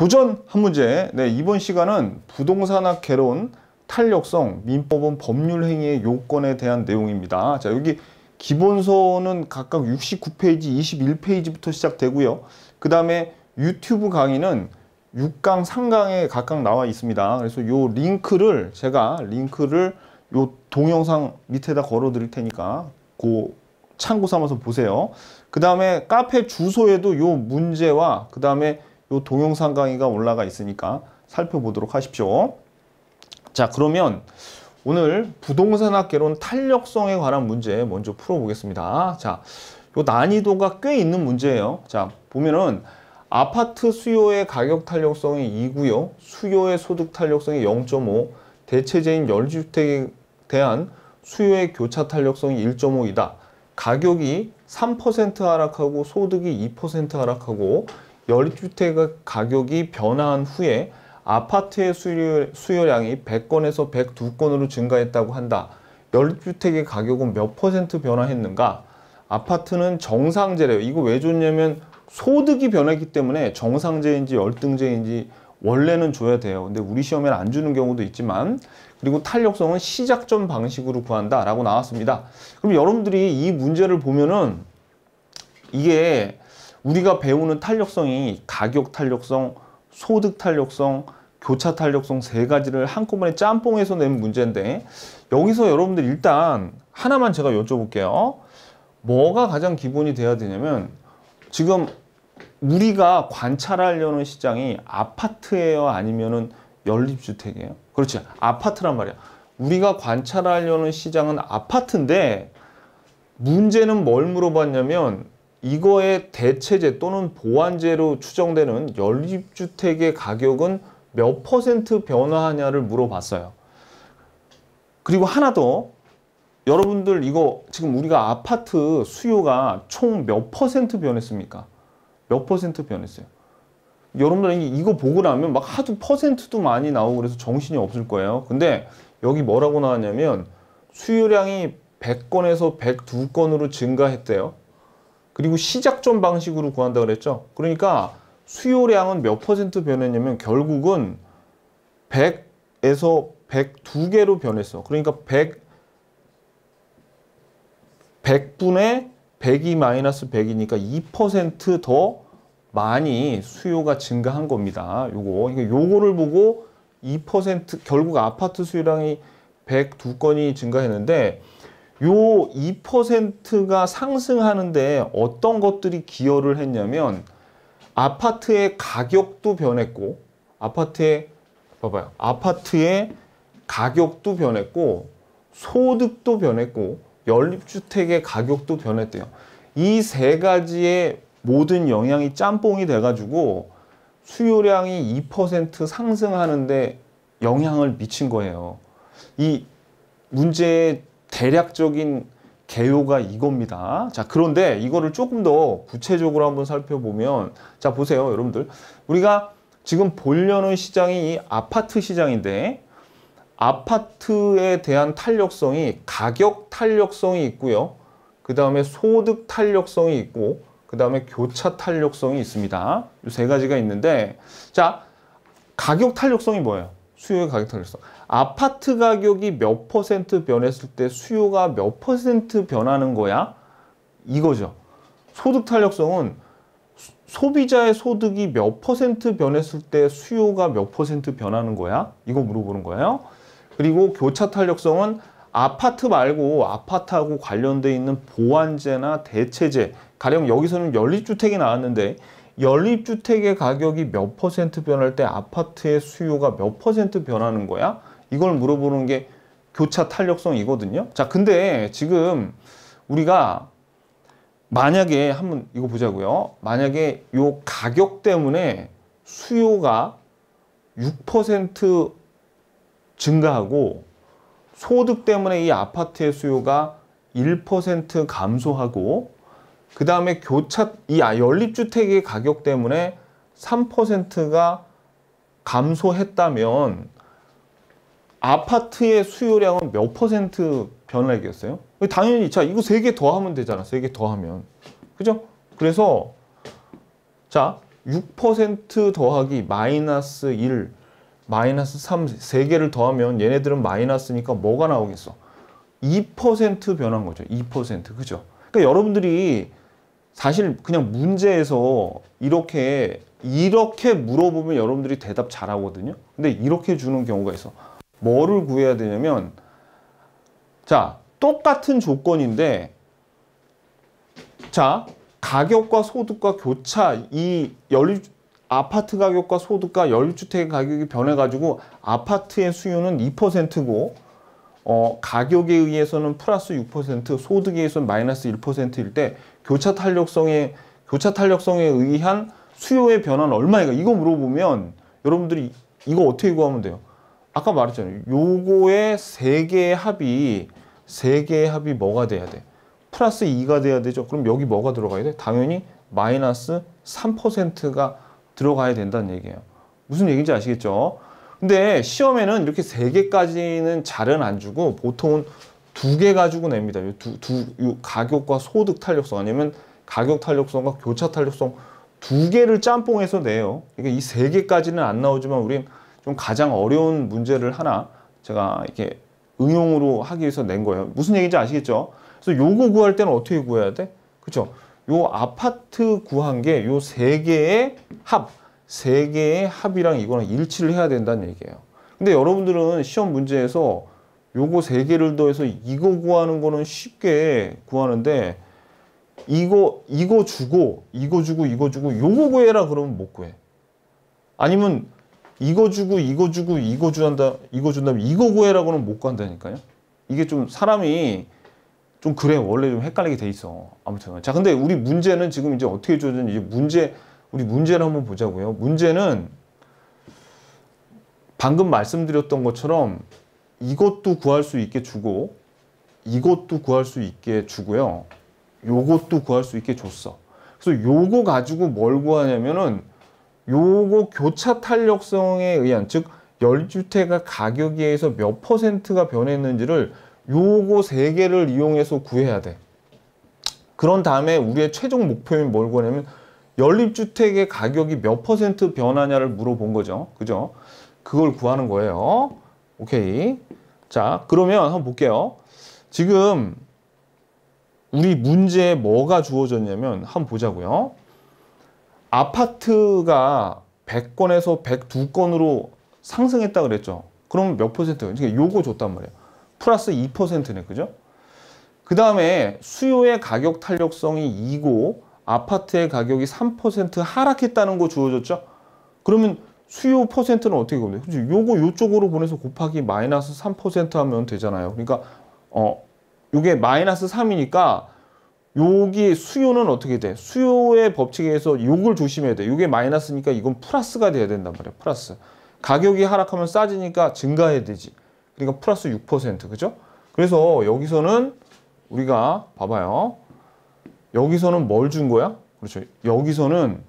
도전 한 문제. 네, 이번 시간은 부동산학 개론 탄력성 민법은 법률 행위의 요건에 대한 내용입니다. 자, 여기 기본서는 각각 69페이지, 21페이지부터 시작되고요. 그다음에 유튜브 강의는 6강, 3강에 각각 나와 있습니다. 그래서 요 링크를 제가 링크를 요 동영상 밑에다 걸어 드릴 테니까 고 참고 삼아서 보세요. 그다음에 카페 주소에도 요 문제와 그다음에 요 동영상 강의가 올라가 있으니까 살펴보도록 하십시오. 자 그러면 오늘 부동산 학개론 탄력성에 관한 문제 먼저 풀어보겠습니다. 자, 요 난이도가 꽤 있는 문제예요. 자, 보면은 아파트 수요의 가격 탄력성이 2고요. 수요의 소득 탄력성이 0.5, 대체재인 열주택에 대한 수요의 교차 탄력성이 1.5이다. 가격이 3% 하락하고 소득이 2% 하락하고 연립주택의 가격이 변화한 후에 아파트의 수요, 수요량이 100건에서 102건으로 증가했다고 한다. 연립주택의 가격은 몇 퍼센트 변화했는가? 아파트는 정상재래요 이거 왜 줬냐면 소득이 변했기 때문에 정상재인지열등재인지 원래는 줘야 돼요. 근데 우리 시험에는 안 주는 경우도 있지만 그리고 탄력성은 시작점 방식으로 구한다 라고 나왔습니다. 그럼 여러분들이 이 문제를 보면은 이게 우리가 배우는 탄력성이 가격 탄력성, 소득 탄력성, 교차 탄력성 세 가지를 한꺼번에 짬뽕해서 낸 문제인데 여기서 여러분들 일단 하나만 제가 여쭤볼게요. 뭐가 가장 기본이 돼야 되냐면 지금 우리가 관찰하려는 시장이 아파트예요 아니면은 연립주택이에요? 그렇지 아파트란 말이야. 우리가 관찰하려는 시장은 아파트인데 문제는 뭘 물어봤냐면 이거의 대체제 또는 보완제로 추정되는 연립주택의 가격은 몇 퍼센트 변화하냐를 물어봤어요. 그리고 하나 더 여러분들 이거 지금 우리가 아파트 수요가 총 몇 퍼센트 변했습니까? 몇 퍼센트 변했어요? 여러분들 이거 보고 나면 막 하도 퍼센트도 많이 나오고 그래서 정신이 없을 거예요. 근데 여기 뭐라고 나왔냐면 수요량이 100건에서 102건으로 증가했대요. 그리고 시작점 방식으로 구한다 그랬죠. 그러니까 수요량은 몇 퍼센트 변했냐면 결국은 100에서 102개로 변했어. 그러니까 100, 100분의 100이 마이너스 100이니까 2%더 많이 수요가 증가한 겁니다. 요거. 그러니까 요거를 보고 2% 결국 아파트 수요량이 102건이 증가했는데 이 2%가 상승하는데 어떤 것들이 기여를 했냐면 아파트의 가격도 변했고 아파트의 봐봐요. 아파트의 가격도 변했고 소득도 변했고 연립주택의 가격도 변했대요. 이 세 가지의 모든 영향이 짬뽕이 돼가지고 수요량이 2% 상승하는데 영향을 미친 거예요. 이 문제의 대략적인 개요가 이겁니다. 자, 그런데 이거를 조금 더 구체적으로 한번 살펴보면 자, 보세요, 여러분들. 우리가 지금 보려는 시장이 이 아파트 시장인데 아파트에 대한 탄력성이 가격 탄력성이 있고요. 그 다음에 소득 탄력성이 있고 그 다음에 교차 탄력성이 있습니다. 이 세 가지가 있는데 자, 가격 탄력성이 뭐예요? 수요의 가격 탄력성. 아파트 가격이 몇 퍼센트 변했을 때 수요가 몇 퍼센트 변하는 거야? 이거죠. 소득 탄력성은 소비자의 소득이 몇 퍼센트 변했을 때 수요가 몇 퍼센트 변하는 거야? 이거 물어보는 거예요. 그리고 교차 탄력성은 아파트 말고 아파트하고 관련돼 있는 보완재나 대체재 가령 여기서는 연립주택이 나왔는데 연립주택의 가격이 몇 퍼센트 변할 때 아파트의 수요가 몇 퍼센트 변하는 거야? 이걸 물어보는 게 교차 탄력성이거든요. 자, 근데 지금 우리가 만약에 한번 이거 보자고요. 만약에 요 가격 때문에 수요가 6% 증가하고 소득 때문에 이 아파트의 수요가 1% 감소하고 그 다음에 교차이 아, 연립주택의 가격 때문에 3%가 감소했다면 아파트의 수요량은 몇 퍼센트 변화액어요 당연히 자 이거 세 개더 하면 되잖아. 세 개더 하면. 그죠? 그래서 자6% 더하기 마이너스 1 마이너스 3세 개를 더하면 얘네들은 마이너스니까 뭐가 나오겠어? 2% 변한 거죠. 2% 그죠? 그러니까 여러분들이 사실 그냥 문제에서 이렇게 이렇게 물어보면 여러분들이 대답 잘하거든요. 근데 이렇게 주는 경우가 있어. 뭐를 구해야 되냐면 자 똑같은 조건인데 자 가격과 소득과 교차 이 열, 아파트 가격과 소득과 연립주택 가격이 변해가지고 아파트의 수요는 2%고 어, 가격에 의해서는 플러스 6%, 소득에 의해서는 마이너스 1%일 때 교차 탄력성에 교차 탄력성에 의한 수요의 변화는 얼마인가? 이거 물어보면 여러분들이 이거 어떻게 구하면 돼요? 아까 말했잖아요. 요거의 세 개의 합이 세 개의 합이 뭐가 돼야 돼? 플러스 2가 돼야 되죠. 그럼 여기 뭐가 들어가야 돼? 당연히 마이너스 3%가 들어가야 된다는 얘기예요. 무슨 얘기인지 아시겠죠? 근데 시험에는 이렇게 세 개까지는 잘은 안 주고 보통은 두 개 가지고 냅니다. 두두 가격과 소득 탄력성 아니면 가격 탄력성과 교차 탄력성 두 개를 짬뽕해서 내요. 그러니까 이세 개까지는 안 나오지만 우린 좀 가장 어려운 문제를 하나 제가 이렇게 응용으로 하기 위해서 낸 거예요. 무슨 얘기인지 아시겠죠? 그래서 요거 구할 때는 어떻게 구해야 돼? 그렇죠? 요 아파트 구한 게 요 세 개의 합세 개의 합이랑 이거랑 일치를 해야 된다는 얘기예요. 근데 여러분들은 시험 문제에서 요거 세 개를 더해서 이거 구하는 거는 쉽게 구하는데 이거 이거 주고 이거 주고 이거 주고 요거 구해라 그러면 못 구해. 아니면 이거 주고 이거 주고 이거 주한다 이거 준다면 이거 구해라고는 못 간다니까요. 이게 좀 사람이 좀 그래 원래 좀 헷갈리게 돼 있어 아무튼 자 근데 우리 문제는 지금 이제 어떻게 주어졌는지 문제 우리 문제를 한번 보자고요. 문제는 방금 말씀드렸던 것처럼 이것도 구할 수 있게 주고 이것도 구할 수 있게 주고요. 요것도 구할 수 있게 줬어. 그래서 요거 가지고 뭘 구하냐면은 요거 교차 탄력성에 의한 즉 열주택가 가격에 의해서 몇 퍼센트가 변했는지를 요거 세 개를 이용해서 구해야 돼. 그런 다음에 우리의 최종 목표인 뭘 구하냐면 연립주택의 가격이 몇 퍼센트 변하냐를 물어본 거죠. 그죠? 그걸 구하는 거예요. 오케이. 자, 그러면 한번 볼게요. 지금 우리 문제에 뭐가 주어졌냐면 한번 보자고요. 아파트가 100건에서 102건으로 상승했다 그랬죠. 그럼 몇 퍼센트? 그러니까 요거 줬단 말이에요. 플러스 2%네. 그죠? 그 다음에 수요의 가격 탄력성이 2고 아파트의 가격이 3% 하락했다는 거 주어졌죠? 그러면 수요 퍼센트는 어떻게 보면 그렇지? 요거 요쪽으로 보내서 곱하기 마이너스 3% 하면 되잖아요. 그러니까 어 요게 마이너스 3이니까 여기 수요는 어떻게 돼? 수요의 법칙에 서 요걸 조심해야 돼. 요게 마이너스니까 이건 플러스가 돼야 된단 말이야. 플러스. 가격이 하락하면 싸지니까 증가해야 되지. 그러니까 플러스 6% 그죠? 그래서 여기서는 우리가 봐봐요. 여기서는 뭘 준 거야? 그렇죠. 여기서는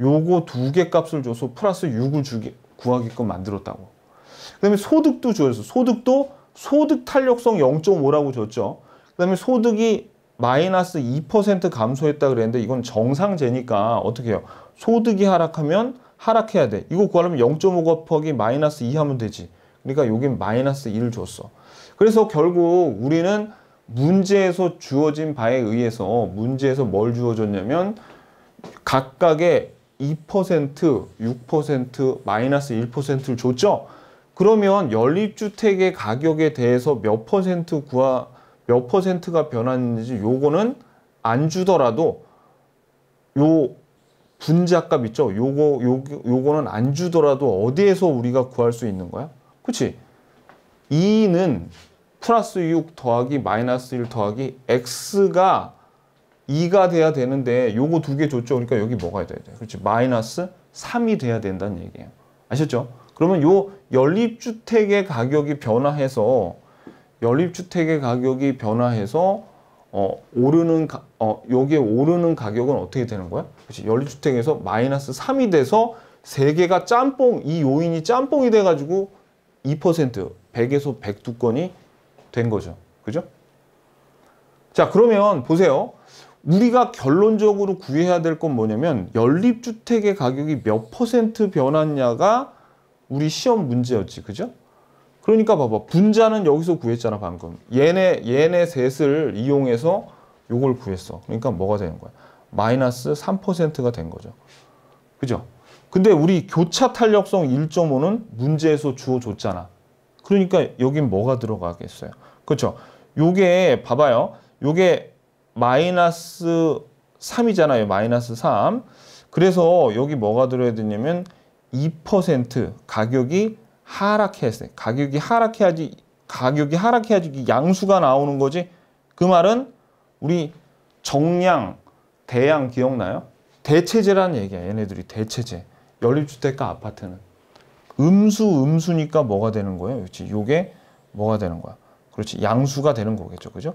요거 두 개 값을 줘서 플러스 6을 주게, 구하게끔 만들었다고. 그 다음에 소득도 줘서 소득도 소득 탄력성 0.5라고 줬죠. 그 다음에 소득이 마이너스 2% 감소했다 그랬는데 이건 정상제니까 어떻게 해요? 소득이 하락하면 하락해야 돼. 이거 구하려면 0.5 곱하기 마이너스 2 하면 되지. 그러니까 여긴 마이너스 1 줬어. 그래서 결국 우리는 문제에서 주어진 바에 의해서 문제에서 뭘 주어졌냐면 각각의 2%, 6%, 마이너스 1%를 줬죠. 그러면 연립주택의 가격에 대해서 몇 퍼센트 구하, 몇 퍼센트가 변하는지 요거는 안 주더라도 요 분자값 있죠? 요거, 요, 요거는 안 주더라도 어디에서 우리가 구할 수 있는 거야? 그치? 2는 플러스 6 더하기 마이너스 1 더하기 x가 2가 돼야 되는데 요거 두 개 줬죠. 그러니까 여기 뭐가 돼야 돼요? 그렇지. 마이너스 3이 돼야 된다는 얘기예요. 아셨죠? 그러면 요 연립주택의 가격이 변화해서 연립주택의 가격이 변화해서 어, 오르는 가, 어, 여기에 오르는 가격은 어떻게 되는 거야? 그렇지. 연립주택에서 마이너스 3이 돼서 세 개가 짬뽕 이 요인이 짬뽕이 돼 가지고 2% 100에서 100 두건이 된 거죠. 그죠? 자, 그러면 보세요. 우리가 결론적으로 구해야 될 건 뭐냐면 연립주택의 가격이 몇 퍼센트 변했냐가 우리 시험 문제였지. 그죠? 그러니까 봐봐. 분자는 여기서 구했잖아, 방금. 얘네, 얘네 셋을 이용해서 요걸 구했어. 그러니까 뭐가 되는 거야? 마이너스 3%가 된 거죠. 그죠? 근데 우리 교차 탄력성 1.5는 문제에서 주어줬잖아. 그러니까 여긴 뭐가 들어가겠어요? 그렇죠? 요게 봐봐요. 요게 마이너스 3이잖아요. 마이너스 3. 그래서 여기 뭐가 들어야 되냐면 2% 가격이 하락해서 가격이 하락해야지 가격이 하락해야지 양수가 나오는 거지. 그 말은 우리 정량, 대양 기억나요? 대체제라는 얘기야. 얘네들이 대체제. 연립주택가 아파트는. 음수 음수니까 뭐가 되는 거예요? 그렇지. 요게 뭐가 되는 거야? 그렇지. 양수가 되는 거겠죠. 그죠?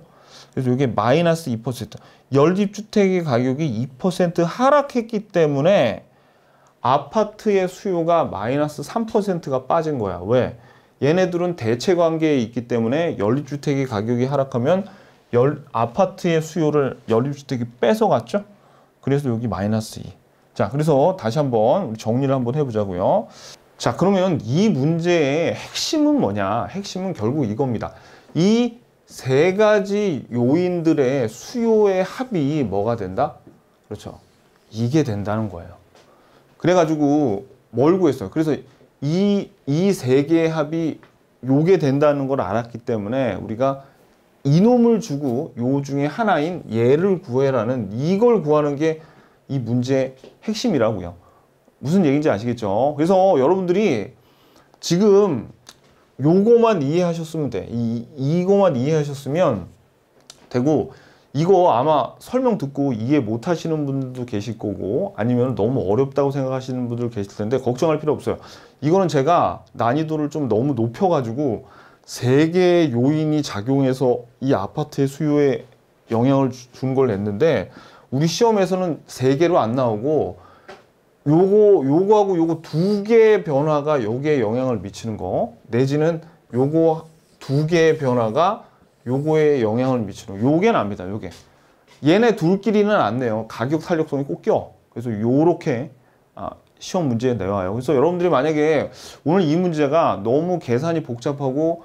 그래서 이게 마이너스 2% 연립 주택의 가격이 2% 하락했기 때문에 아파트의 수요가 마이너스 3%가 빠진 거야. 왜? 얘네들은 대체 관계에 있기 때문에 연립 주택의 가격이 하락하면 열, 아파트의 수요를 연립 주택이 뺏어갔죠. 그래서 여기 마이너스 2. 자, 그래서 다시 한번 정리를 한번 해보자고요. 자 그러면 이 문제의 핵심은 뭐냐 핵심은 결국 이겁니다 이 세 가지 요인들의 수요의 합이 뭐가 된다? 그렇죠 이게 된다는 거예요 그래가지고 뭘 구했어요 그래서 이 이 세 개의 합이 요게 된다는 걸 알았기 때문에 우리가 이놈을 주고 요 중에 하나인 얘를 구해라는 이걸 구하는 게 이 문제의 핵심이라고요 무슨 얘기인지 아시겠죠? 그래서 여러분들이 지금 요거만 이해하셨으면 돼. 이, 이거만 이해하셨으면 되고 이거 아마 설명 듣고 이해 못 하시는 분들도 계실 거고 아니면 너무 어렵다고 생각하시는 분들 계실 텐데 걱정할 필요 없어요. 이거는 제가 난이도를 좀 너무 높여 가지고 세 개의 요인이 작용해서 이 아파트의 수요에 영향을 준 걸 냈는데 우리 시험에서는 세 개로 안 나오고 요거 요거하고 요거 두 개의 변화가 요기에 영향을 미치는 거 내지는 요거 두 개의 변화가 요거에 영향을 미치는 거 요게 납니다 요게 얘네 둘끼리는 안 내요 가격 탄력성이 꼭껴 그래서 요렇게 아, 시험 문제에 내와요 그래서 여러분들이 만약에 오늘 이 문제가 너무 계산이 복잡하고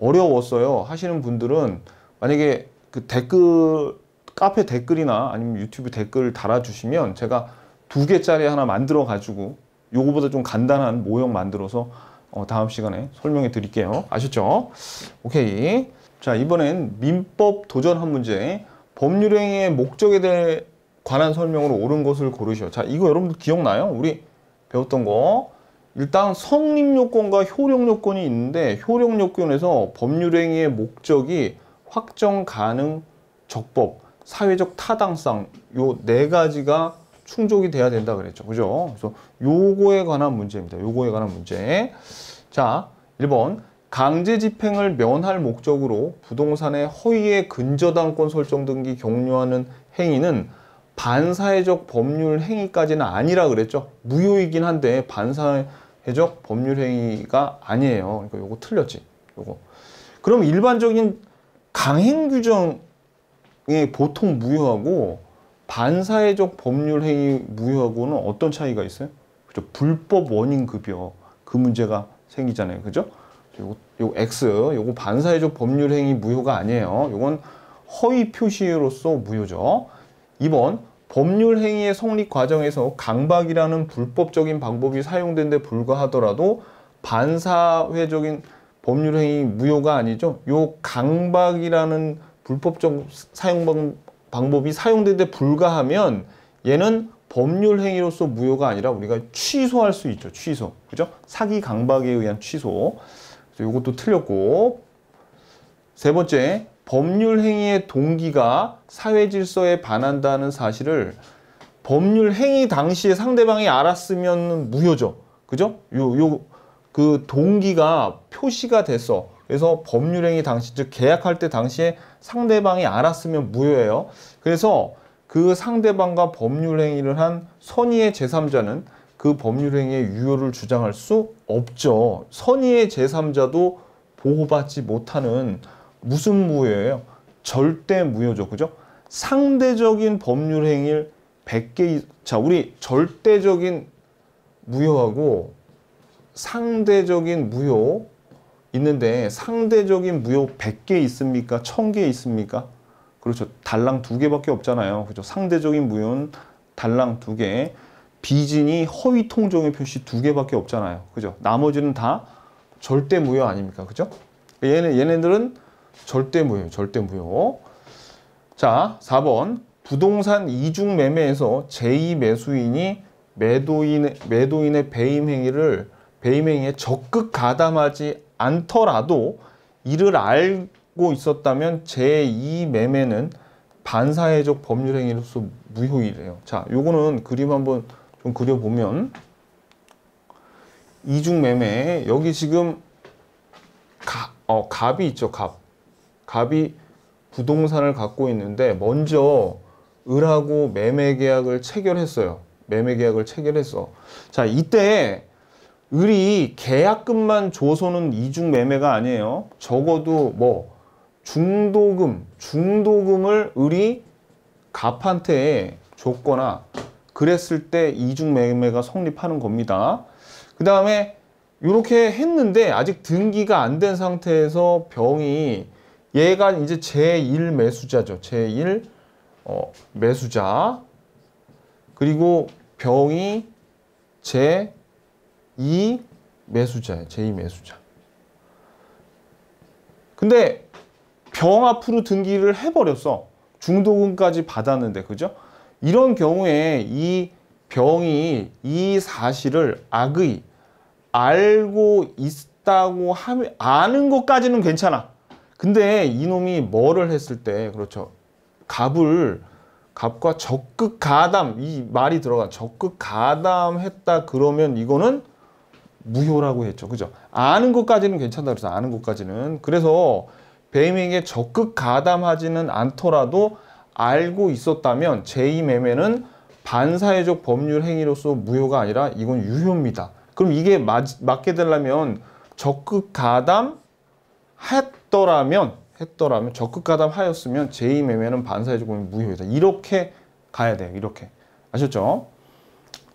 어려웠어요 하시는 분들은 만약에 그 댓글 카페 댓글이나 아니면 유튜브 댓글 달아주시면 제가 두 개짜리 하나 만들어 가지고 요거보다 좀 간단한 모형 만들어서 어, 다음 시간에 설명해 드릴게요 아셨죠? 오케이 자 이번엔 민법 도전한 문제 법률행위의 목적에 대해 관한 설명으로 옳은 것을 고르시오 자 이거 여러분들 기억나요? 우리 배웠던 거 일단 성립요건과 효력요건이 있는데 효력요건에서 법률행위의 목적이 확정 가능 적법 사회적 타당성 요 네 가지가 충족이 돼야 된다 그랬죠. 그죠? 그래서 요거에 관한 문제입니다. 요거에 관한 문제. 자, 1번. 강제 집행을 면할 목적으로 부동산의 허위의 근저당권 설정 등기 격려하는 행위는 반사회적 법률 행위까지는 아니라 그랬죠. 무효이긴 한데 반사회적 법률 행위가 아니에요. 그러니까 요거 틀렸지. 요거. 그럼 일반적인 강행 규정이 보통 무효하고 반사회적 법률행위 무효하고는 어떤 차이가 있어요? 그죠? 불법 원인 급여 그 문제가 생기잖아요. 그죠? 요요 X, 요거 반사회적 법률행위 무효가 아니에요. 요건 허위 표시로서 무효죠. 2번 법률행위의 성립 과정에서 강박이라는 불법적인 방법이 사용된 데 불과하더라도 반사회적인 법률행위 무효가 아니죠. 요 강박이라는 불법적 사용 방법이 사용되는데 불가하면 얘는 법률 행위로서 무효가 아니라 우리가 취소할 수 있죠. 취소. 그죠? 사기 강박에 의한 취소. 그래서 이것도 틀렸고 세 번째, 법률 행위의 동기가 사회 질서에 반한다는 사실을 법률 행위 당시에 상대방이 알았으면 무효죠. 그죠? 요 요 그 동기가 표시가 됐어. 그래서 법률행위 당시 즉 계약할 때 당시에 상대방이 알았으면 무효예요. 그래서 그 상대방과 법률행위를 한 선의의 제3자는 그 법률행위의 유효를 주장할 수 없죠. 선의의 제3자도 보호받지 못하는 무슨 무효예요? 절대 무효죠. 그죠? 상대적인 법률행위를 100개, 자, 우리 절대적인 무효하고 상대적인 무효, 있는데 상대적인 무효 100개 있습니까? 1000개 있습니까? 그렇죠. 달랑 2개밖에 없잖아요. 그렇죠. 상대적인 무효는 달랑 2개 비진이 허위 통종의 표시 2개밖에 없잖아요. 그죠? 렇 나머지는 다 절대 무효 아닙니까? 그죠? 렇 얘네, 얘네들은 절대 무효, 절대 무효. 자, 4번. 부동산 이중 매매에서 제2매수인이 매도인, 매도인의 배임 행위를 배임 행위에 적극 가담하지 않더라도 이를 알고 있었다면 제2 매매는 반사회적 법률 행위로서 무효이래요. 자, 요거는 그림 한번 좀 그려보면 이중 매매 여기 지금 가, 어, 갑이 있죠, 갑. 갑이 부동산을 갖고 있는데 먼저 을하고 매매 계약을 체결했어요. 매매 계약을 체결했어. 자, 이때 을이 계약금만 줘서는 이중 매매가 아니에요. 적어도 뭐 중도금, 중도금을 을이 갑한테 줬거나 그랬을 때 이중 매매가 성립하는 겁니다. 그 다음에 이렇게 했는데 아직 등기가 안 된 상태에서 병이 얘가 이제 제1 매수자죠. 제1 어, 매수자 그리고 병이 제이 매수자예요. 제2 매수자. 근데 병 앞으로 등기를 해버렸어. 중도금까지 받았는데 그죠? 이런 경우에 이 병이 이 사실을 악의 알고 있다고 하면 아는 것까지는 괜찮아. 근데 이놈이 뭐를 했을 때 그렇죠. 갑을 갑과 적극 가담 이 말이 들어가 적극 가담했다 그러면 이거는 무효라고 했죠. 그죠? 아는 것까지는 괜찮다 그래서 아는 것까지는. 그래서 배임에게 적극 가담하지는 않더라도 알고 있었다면 제2매매는 반사회적 법률 행위로서 무효가 아니라 이건 유효입니다. 그럼 이게 맞, 맞게 되려면 적극 가담 했더라면 했더라면 적극 가담하였으면 제2매매는 반사회적 법률 무효이다. 이렇게 가야 돼요. 이렇게. 아셨죠?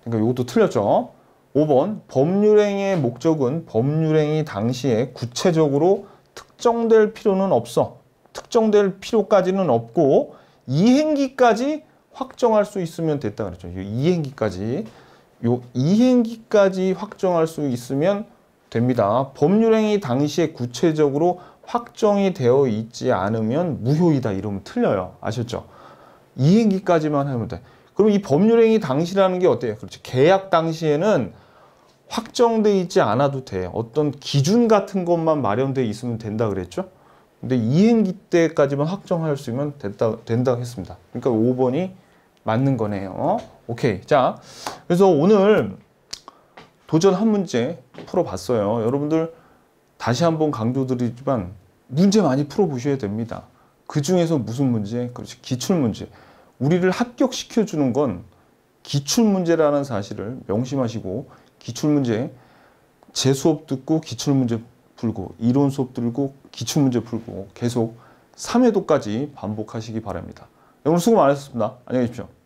그러니까 이것도 틀렸죠? 5번 법률행위의 목적은 법률행위 당시에 구체적으로 특정될 필요는 없어. 특정될 필요까지는 없고 이행기까지 확정할 수 있으면 됐다 그랬죠. 이행기까지 요 이행기까지 확정할 수 있으면 됩니다. 법률행위 당시에 구체적으로 확정이 되어 있지 않으면 무효이다 이러면 틀려요. 아셨죠? 이행기까지만 하면 돼. 그럼 이 법률행위 당시라는 게 어때요? 그렇지. 계약 당시에는 확정돼 있지 않아도 돼. 어떤 기준 같은 것만 마련돼 있으면 된다 그랬죠. 근데 이행기 때까지만 확정할 수 있으면 된다, 된다 했습니다. 그러니까 5번이 맞는 거네요. 오케이. 자, 그래서 오늘 도전 한 문제 풀어봤어요. 여러분들 다시 한번 강조드리지만 문제 많이 풀어보셔야 됩니다. 그 중에서 무슨 문제? 그렇지. 기출문제. 우리를 합격시켜주는 건 기출문제라는 사실을 명심하시고 기출문제 재 수업 듣고 기출문제 풀고 이론 수업 들고 기출문제 풀고 계속 3회도까지 반복하시기 바랍니다. 여러 수고 많으셨습니다. 안녕히 계십시오.